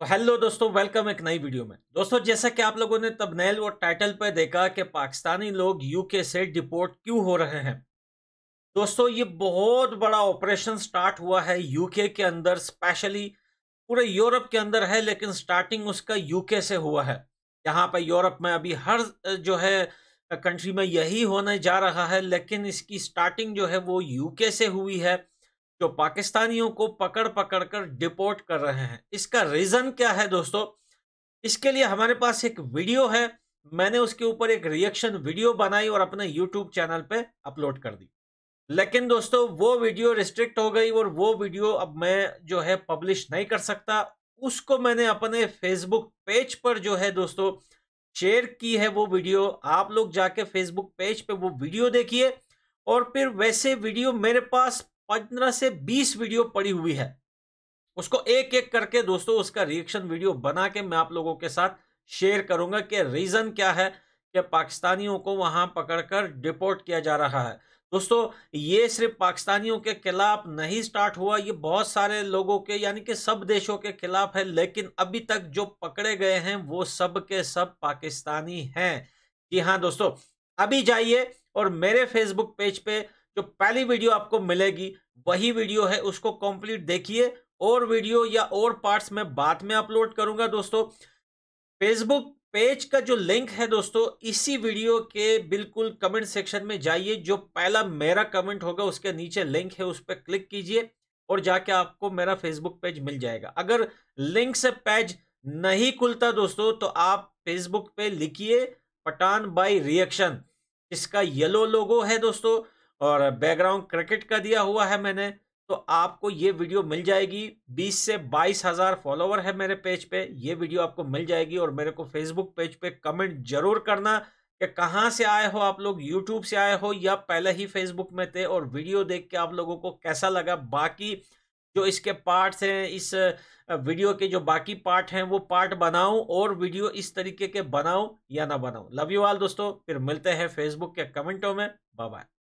तो हेलो दोस्तों वेलकम एक नई वीडियो में दोस्तों जैसा कि आप लोगों ने तबनेल और टाइटल पर देखा कि पाकिस्तानी लोग यूके से डिपोर्ट क्यों हो रहे हैं दोस्तों ये बहुत बड़ा ऑपरेशन स्टार्ट हुआ है यूके के अंदर स्पेशली पूरे यूरोप के अंदर है लेकिन स्टार्टिंग उसका यूके से हुआ है यहाँ पर यूरोप में अभी हर जो है कंट्री में यही होने जा रहा है लेकिन इसकी स्टार्टिंग जो है वो यूके से हुई है जो पाकिस्तानियों को पकड़ पकड़ कर डिपोर्ट कर रहे हैं इसका रीज़न क्या है दोस्तों इसके लिए हमारे पास एक वीडियो है मैंने उसके ऊपर एक रिएक्शन वीडियो बनाई और अपने यूट्यूब चैनल पर अपलोड कर दी लेकिन दोस्तों वो वीडियो रिस्ट्रिक्ट हो गई और वो वीडियो अब मैं जो है पब्लिश नहीं कर सकता उसको मैंने अपने फेसबुक पेज पर जो है दोस्तों शेयर की है वो वीडियो आप लोग जाके फेसबुक पेज पे वो वीडियो देखिए और फिर वैसे वीडियो मेरे पास पंद्रह से बीस वीडियो पड़ी हुई है उसको एक एक करके दोस्तों उसका रिएक्शन वीडियो बना के मैं आप लोगों के साथ शेयर करूंगा कि रीज़न क्या है कि पाकिस्तानियों को वहां पकड़कर डिपोर्ट किया जा रहा है दोस्तों ये सिर्फ पाकिस्तानियों के खिलाफ नहीं स्टार्ट हुआ ये बहुत सारे लोगों के यानी कि सब देशों के खिलाफ है लेकिन अभी तक जो पकड़े गए हैं वो सब के सब पाकिस्तानी हैं जी हाँ दोस्तों अभी जाइए और मेरे फेसबुक पेज पे जो पहली वीडियो आपको मिलेगी वही वीडियो है उसको कंप्लीट देखिए और वीडियो या और पार्ट्स में बाद में अपलोड करूंगा दोस्तों फेसबुक पेज का जो लिंक है दोस्तों इसी वीडियो के बिल्कुल कमेंट सेक्शन में जाइए जो पहला मेरा कमेंट होगा उसके नीचे लिंक है उस पर क्लिक कीजिए और जाके आपको मेरा फेसबुक पेज मिल जाएगा अगर लिंक से पेज नहीं खुलता दोस्तों तो आप फेसबुक पे लिखिए पठान बाई रिएक्शन इसका येलो लोगो है दोस्तों और बैकग्राउंड क्रिकेट का दिया हुआ है मैंने तो आपको ये वीडियो मिल जाएगी 20 से बाईस हज़ार फॉलोवर है मेरे पेज पे ये वीडियो आपको मिल जाएगी और मेरे को फेसबुक पेज पे कमेंट जरूर करना कि कहाँ से आए हो आप लोग यूट्यूब से आए हो या पहले ही फेसबुक में थे और वीडियो देख के आप लोगों को कैसा लगा बाकी जो इसके पार्ट्स हैं इस वीडियो के जो बाकी पार्ट हैं वो पार्ट बनाऊं और वीडियो इस तरीके के बनाऊं या ना बनाऊं लव यू ऑल दोस्तों फिर मिलते हैं फेसबुक के कमेंटों में बाय बाय